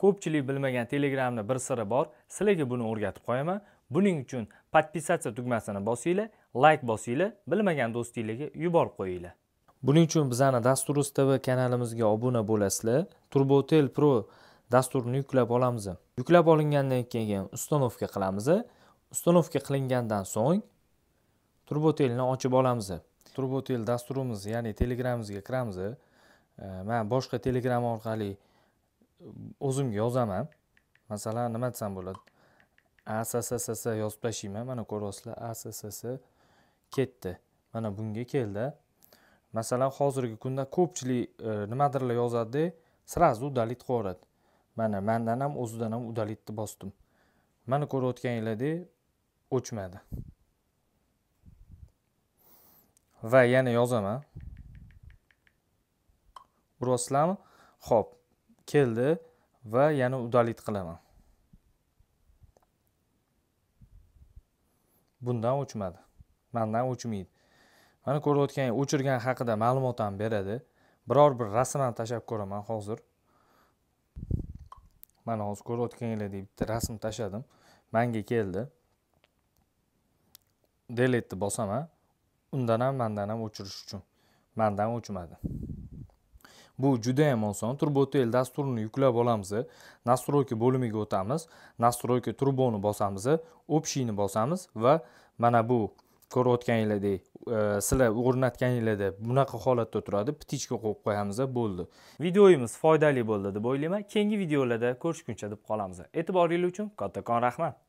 ko'pchilik bilmagan telegramni bir siri bor sizlarga buni o'rgatib qo'yaman buning uchun podpisatsiya tugmasini bosinglar like bosinglar bilmagan do'stinglarga yuborib qo'yinglar buning uchun bizani dasturuz tv kanalimizga obuna bo'lasizlar turbotel pro dasturini yuklab olamiz yuklab olingandan keyin ustanovka qilamiz ustanovka qilingandan so'ng turbotelni ochib olamiz turbotel dasturimiz ya'ni telegramimizga kiramiz man boshqa telegram orqali o'zimga yozaman masalan nima desam bo'ladi asss yozib tashlayman mana ko'ryapsizlar asss ketdi mana bunga keldi masalan hozirgi kunda ko'pchilik e, nimadirlar yozadida сразу udalit yuboradi mana mandan ham o'zidan ham udalitni bosdim mana ko'rayotganinglardek o'chmadi va yana yozaman ko'ryapsizlarmi ho'p keldi va yana udalit qilaman bundan o'chmadi mandan o'chmaydi mana ko'rayotgan o'chirgan haqida ma'lumot ham beradi biror bir rasm ham tashlab ko'raman hozir mana hozir ko'rayotganinglardek bitta rasm tashladim manga keldi delete'ni bosaman undan ham mandan ham o'chirish uchun mandan o'chmadi bu juda ham oson tel dasturini yuklab olamiz nastroyka bo'limiga o'tamiz настройки turboni bosamiz общийni bosamiz va mana bu ko'rayotganinglardek sizlar o'rnatganinglarda e, bunaqa holatda turadi ptichka qo'yib qo'yamiz bo'ldi videoyimiz foydali bo'ldi deb o'ylayman keyingi videolarda ko'rishguncha deb qolamiz e'tiboringiz uchun kattakon rahmat